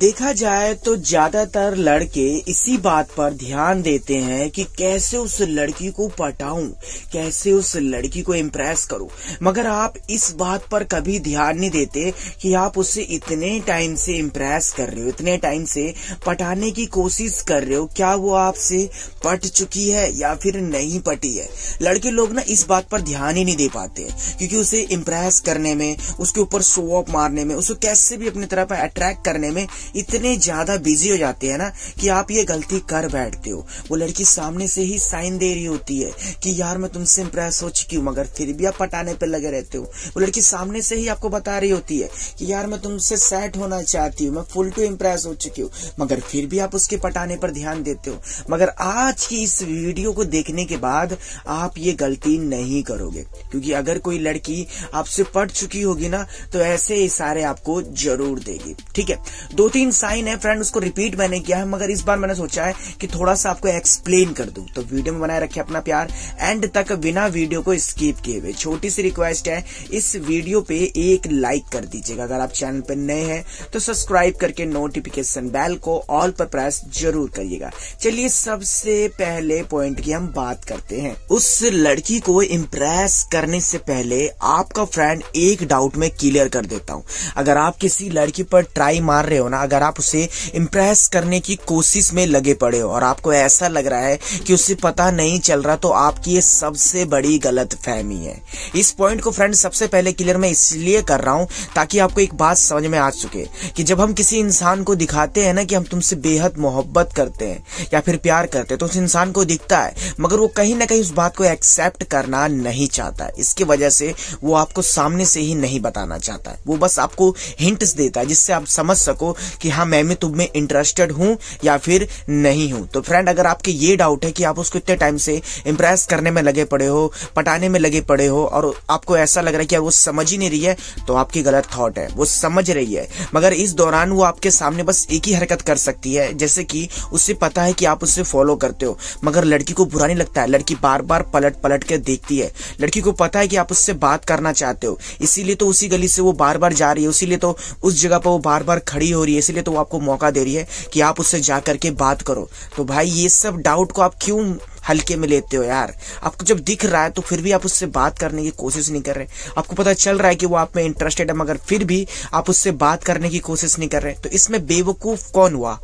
देखा जाए तो ज्यादातर लड़के इसी बात पर ध्यान देते हैं कि कैसे उस लड़की को पटाऊं कैसे उस लड़की को इम्प्रेस करूं मगर आप इस बात पर कभी ध्यान नहीं देते कि आप उसे इतने टाइम से इम्प्रेस कर रहे हो इतने टाइम से पटाने की कोशिश कर रहे हो क्या वो आपसे पट चुकी है या फिर नहीं पटी है लड़के लोग ना इस बात पर ध्यान ही नहीं दे पाते क्योंकि उसे इम्प्रेस करने में उसके ऊपर शो ऑफ मारने में उसे कैसे भी अपनी तरफ अट्रैक्ट करने में इतने ज्यादा बिजी हो जाते हैं ना कि आप ये गलती कर बैठते हो वो लड़की सामने से ही साइन दे रही होती है कि यार मैं तुमसे इम्प्रेस हो चुकी हूँ मगर फिर भी आप पटाने पर लगे रहते हो वो लड़की सामने से ही आपको बता रही होती है कि यार मैं तुमसे सेट होना चाहती हूँ मैं फुल टू इम्प्रेस हो चुकी हूँ मगर फिर भी आप उसके पटाने पर ध्यान देते हो मगर आज की इस वीडियो को देखने के बाद आप ये गलती नहीं करोगे क्योंकि अगर कोई लड़की आपसे पट चुकी होगी ना तो ऐसे इशारे आपको जरूर देगी ठीक है दो तीन साइन है फ्रेंड उसको रिपीट मैंने किया है मगर इस बार मैंने सोचा है कि थोड़ा सा आपको एक्सप्लेन कर दू तो वीडियो में बनाए रखे अपना प्यार एंड तक बिना वीडियो को स्कीप किए हुए छोटी सी रिक्वेस्ट है इस वीडियो पे एक लाइक कर दीजिएगा अगर आप चैनल पर नए हैं तो सब्सक्राइब करके नोटिफिकेशन बेल को ऑल पर प्रेस जरूर करिएगा चलिए सबसे पहले पॉइंट की हम बात करते हैं उस लड़की को इम्प्रेस करने से पहले आपका फ्रेंड एक डाउट में क्लियर कर देता हूँ अगर आप किसी लड़की पर ट्राई मार रहे हो होना अगर आप उसे इम्प्रेस करने की कोशिश में लगे पड़े हो और आपको ऐसा लग रहा है कि उसे पता नहीं चल रहा तो आपकी ये सबसे बड़ी गलत फहमी है इस पॉइंट को फ्रेंड सबसे पहले क्लियर मैं इसलिए कर रहा हूँ ताकि आपको एक बात समझ में आ चुके कि जब हम किसी इंसान को दिखाते हैं ना कि हम तुमसे बेहद मोहब्बत करते हैं या फिर प्यार करते हैं तो उस इंसान को दिखता है मगर वो कहीं ना कहीं उस बात को एक्सेप्ट करना नहीं चाहता इसकी वजह से वो आपको सामने से ही नहीं बताना चाहता वो बस आपको हिंट्स देता है जिससे आप समझ सको कि हाँ मैं में तुम में इंटरेस्टेड हूं या फिर नहीं हूं तो फ्रेंड अगर आपके ये डाउट है कि आप उसको इतने टाइम से इम्प्रेस करने में लगे पड़े हो पटाने में लगे पड़े हो और आपको ऐसा लग रहा है कि वो समझ ही नहीं रही है तो आपकी गलत थॉट है वो समझ रही है मगर इस दौरान वो आपके सामने बस एक ही हरकत कर सकती है जैसे कि उससे पता है कि आप उससे फॉलो करते हो मगर लड़की को बुरा नहीं लगता है लड़की बार बार पलट पलट के देखती है लड़की को पता है कि आप उससे बात करना चाहते हो इसीलिए तो उसी गली से वो बार बार जा रही है उसीलिए तो उस जगह पर वो बार बार खड़ी हो रही रही है इसलिए तो वो आपको मौका दे रही है कि आप उससे जा करके बात करो तो भाई ये सब डाउट को आप क्यों हल्के में लेते हो यार आपको जब दिख रहा है तो फिर भी आप उससे बात करने की कोशिश नहीं कर रहे आपको पता चल रहा है कि वो आप में इंटरेस्टेड है मगर फिर भी आप उससे बात करने की कोशिश नहीं कर रहे तो इसमें बेवकूफ कौन हुआ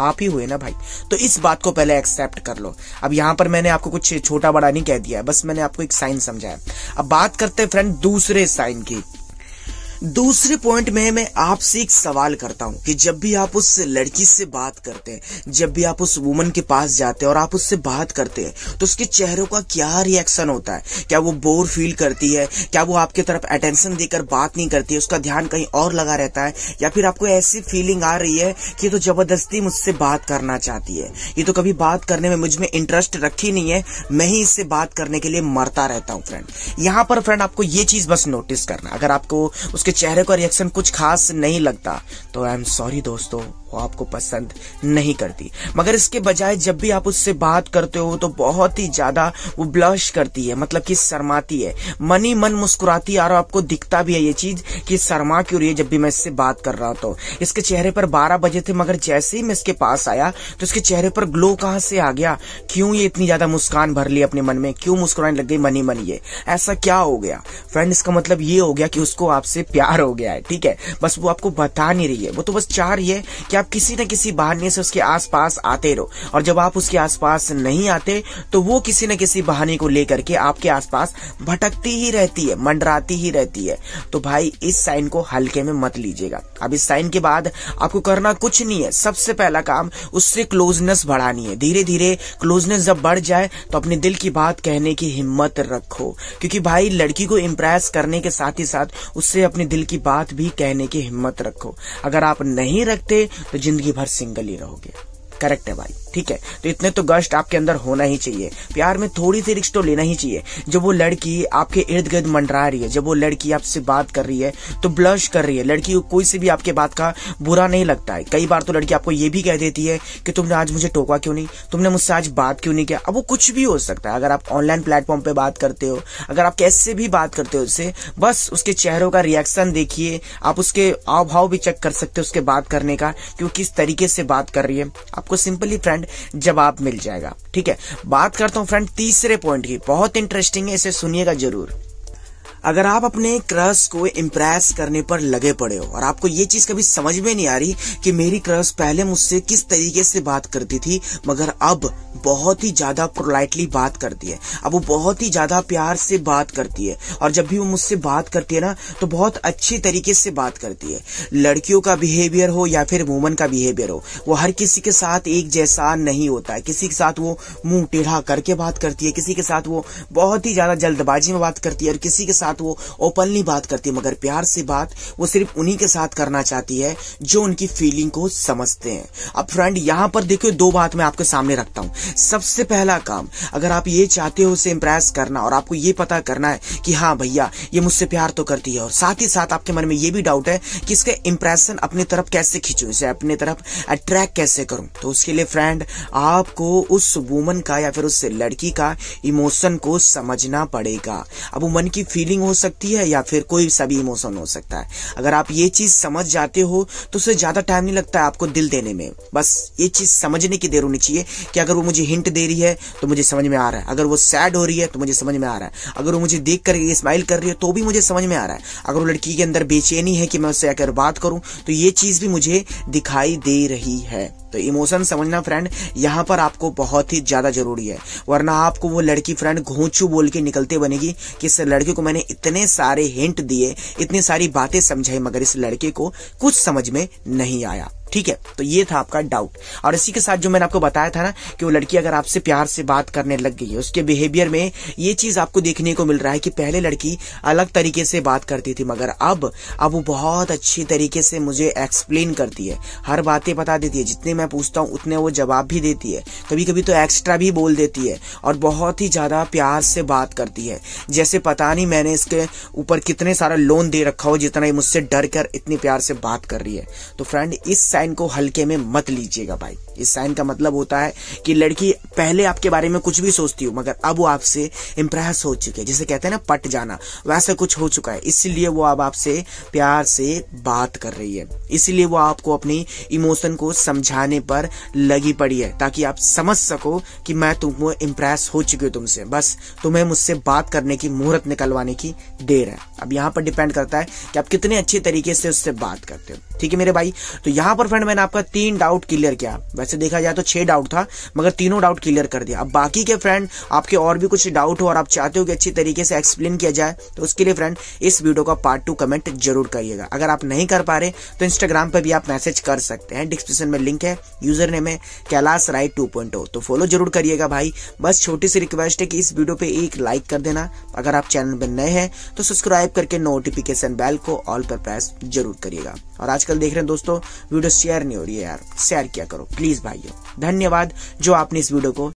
आप ही हुए ना भाई तो इस बात को पहले एक्सेप्ट कर लो अब यहाँ पर मैंने आपको कुछ छोटा बड़ा नहीं कह दिया बस मैंने आपको एक साइन समझाया अब बात करते हैं फ्रेंड दूसरे साइन की दूसरे पॉइंट में मैं आपसे एक सवाल करता हूं कि जब भी आप उस लड़की से बात करते हैं जब भी आप उस वुमन के पास जाते हैं और आप उससे बात करते हैं तो उसके चेहरों का क्या रिएक्शन होता है क्या वो बोर फील करती है क्या वो आपकी तरफ अटेंशन देकर बात नहीं करती है उसका ध्यान कहीं और लगा रहता है या फिर आपको ऐसी फीलिंग आ रही है कि तो जबरदस्ती मुझसे बात करना चाहती है ये तो कभी बात करने में मुझ में इंटरेस्ट रखी नहीं है मैं ही इससे बात करने के लिए मरता रहता हूँ फ्रेंड यहाँ पर फ्रेंड आपको ये चीज बस नोटिस करना अगर आपको उसके उसके चेहरे का रिएक्शन कुछ खास नहीं लगता तो आई एम सॉरी दोस्तों वो आपको पसंद नहीं करती मगर इसके बजाय जब भी आप उससे बात करते हो तो बहुत ही ज्यादा वो ब्लश करती है मतलब कि शर्माती है मनी मन मुस्कुराती है और आपको दिखता भी है ये चीज कि शर्मा क्यों रही है जब भी मैं इससे बात कर रहा तो इसके चेहरे पर बारह बजे थे मगर जैसे ही मैं इसके पास आया तो इसके चेहरे पर ग्लो कहाँ से आ गया क्यूँ ये इतनी ज्यादा मुस्कान भर ली अपने मन में क्यूँ मुस्कुराने लग गई मनी मन ये ऐसा क्या हो गया फ्रेंड इसका मतलब ये हो गया कि उसको आपसे प्यार प्यार हो गया है ठीक है बस वो आपको बता नहीं रही है वो तो बस चार ये कि आप किसी न किसी बहाने से उसके आसपास आते रहो और जब आप उसके आसपास नहीं आते तो वो किसी न किसी बहाने को लेकर के आपके आसपास भटकती ही रहती है मंडराती ही रहती है तो भाई इस साइन को हल्के में मत लीजिएगा अब इस साइन के बाद आपको करना कुछ नहीं है सबसे पहला काम उससे क्लोजनेस बढ़ानी है धीरे धीरे क्लोजनेस जब बढ़ जाए तो अपने दिल की बात कहने की हिम्मत रखो क्योंकि भाई लड़की को इम्प्रेस करने के साथ ही साथ उससे अपने दिल की बात भी कहने की हिम्मत रखो अगर आप नहीं रखते तो जिंदगी भर सिंगल ही रहोगे करेक्ट है भाई ठीक है तो इतने तो गश्त आपके अंदर होना ही चाहिए प्यार में थोड़ी सी रिक्स तो लेना ही चाहिए जब वो लड़की आपके इर्द गिर्द मंडरा रही है जब वो लड़की आपसे बात कर रही है तो ब्लश कर रही है लड़की कोई से भी आपके बात का बुरा नहीं लगता है कई बार तो लड़की आपको ये भी कह देती है कि तुमने आज मुझे टोका क्यों नहीं तुमने मुझसे आज बात क्यों नहीं किया अब वो कुछ भी हो सकता है अगर आप ऑनलाइन प्लेटफॉर्म पे बात करते हो अगर आप कैसे भी बात करते हो उससे बस उसके चेहरों का रिएक्शन देखिए आप उसके हाव भाव भी चेक कर सकते हो उसके बात करने का कि वो किस तरीके से बात कर रही है आपको सिंपली फ्रेंड फ्रेंड जवाब मिल जाएगा ठीक है बात करता हूँ फ्रेंड तीसरे पॉइंट की बहुत इंटरेस्टिंग है इसे सुनिएगा जरूर अगर आप अपने क्रश को इम्प्रेस करने पर लगे पड़े हो और आपको ये चीज कभी समझ में नहीं आ रही कि मेरी क्रश पहले मुझसे किस तरीके से बात करती थी मगर अब बहुत ही ज़्यादा पोलाइटली बात करती है अब वो बहुत ही ज़्यादा प्यार से बात करती है और जब भी वो मुझसे बात करती है ना तो बहुत अच्छे तरीके से बात करती है लड़कियों का बिहेवियर हो या फिर वुमन का बिहेवियर हो वो हर किसी के साथ एक जैसा नहीं होता है किसी के साथ वो मुंह टेढ़ा करके बात करती है किसी के साथ वो बहुत ही ज़्यादा जल्दबाजी में बात करती है और किसी के साथ वो ओपनली बात करती है मगर प्यार से बात वो सिर्फ उन्हीं के साथ करना चाहती है जो उनकी फीलिंग को समझते हैं अब फ्रेंड यहाँ पर देखियो दो बात मैं आपके सामने रखता हूँ सबसे पहला काम अगर आप ये चाहते हो उसे इम्प्रेस करना और आपको ये पता करना है कि हाँ भैया ये मुझसे प्यार तो करती है और साथ ही साथ आपके मन में ये भी डाउट है कि इसका इम्प्रेशन अपनी तरफ कैसे खींचू इसे अपनी तरफ अट्रैक्ट कैसे करूं तो उसके लिए फ्रेंड आपको उस वूमन का या फिर उस लड़की का इमोशन को समझना पड़ेगा अब वो मन की फीलिंग हो सकती है या फिर कोई सभी इमोशन हो सकता है अगर आप ये चीज समझ जाते हो तो उसे ज्यादा टाइम नहीं लगता है आपको दिल देने में बस ये चीज समझने की देर होनी चाहिए कि अगर वो मुझे हिंट दे रही है तो मुझे समझ में आ रहा है अगर वो सैड हो रही है तो मुझे समझ में आ रहा है अगर वो मुझे देख कर स्माइल कर रही है तो भी मुझे समझ में आ रहा है अगर वो लड़की के अंदर बेचैनी है कि मैं उससे अगर बात करूं तो ये चीज भी मुझे दिखाई दे रही है तो इमोशन समझना फ्रेंड यहाँ पर आपको बहुत ही ज़्यादा ज़रूरी है वरना आपको वो लड़की फ्रेंड घोंचू बोल के निकलते बनेगी कि इस लड़के को मैंने इतने सारे हिंट दिए इतनी सारी बातें समझाई मगर इस लड़के को कुछ समझ में नहीं आया ठीक है तो ये था आपका डाउट और इसी के साथ जो मैंने आपको बताया था ना कि वो लड़की अगर आपसे प्यार से बात करने लग गई है उसके बिहेवियर में ये चीज आपको देखने को मिल रहा है कि पहले लड़की अलग तरीके से बात करती थी मगर अब अब वो बहुत अच्छी तरीके से मुझे एक्सप्लेन करती है हर बातें बता देती है जितने मैं पूछता हूँ उतने वो जवाब भी देती है कभी कभी तो एक्स्ट्रा भी बोल देती है और बहुत ही ज़्यादा प्यार से बात करती है जैसे पता नहीं मैंने इसके ऊपर कितने सारा लोन दे रखा हो जितना ये मुझसे डर कर इतनी प्यार से बात कर रही है तो फ्रेंड इस साइन को हल्के में मत लीजिएगा भाई इस साइन का मतलब होता है कि लड़की पहले आपके बारे में कुछ भी सोचती हो मगर अब वो आपसे इम्प्रेस हो चुकी है जिसे कहते हैं ना पट जाना वैसा कुछ हो चुका है इसलिए वो अब आपसे प्यार से बात कर रही है इसलिए वो आपको अपनी इमोशन को समझाने गाने पर लगी पड़ी है ताकि आप समझ सको कि मैं तुमको इम्प्रेस हो चुकी हूँ तुमसे बस तुम्हें मुझसे बात करने की मुहूर्त निकलवाने की देर है अब यहाँ पर डिपेंड करता है कि आप कितने अच्छे तरीके से उससे बात करते हो ठीक है मेरे भाई तो यहाँ पर फ्रेंड मैंने आपका तीन डाउट क्लियर किया वैसे देखा जाए तो छह डाउट था मगर तीनों डाउट क्लियर कर दिया अब बाकी के फ्रेंड आपके और भी कुछ डाउट हो और आप चाहते हो कि अच्छी तरीके से एक्सप्लेन किया जाए तो उसके लिए फ्रेंड इस वीडियो का पार्ट टू कमेंट जरूर करिएगा अगर आप नहीं कर पा रहे तो इंस्टाग्राम पर भी आप मैसेज कर सकते हैं डिस्क्रिप्शन में लिंक है यूजर नेम है कैलाश राय टू पॉइंट तो फॉलो जरूर करिएगा भाई बस छोटी सी रिक्वेस्ट है कि इस वीडियो पे एक लाइक कर देना अगर आप चैनल पर नए हैं तो सब्सक्राइब करके नोटिफिकेशन बेल को ऑल पर प्रेस जरूर करिएगा और आजकल देख रहे हैं दोस्तों वीडियो शेयर नहीं हो रही है यार शेयर क्या करो प्लीज भाइयों धन्यवाद जो आपने इस वीडियो को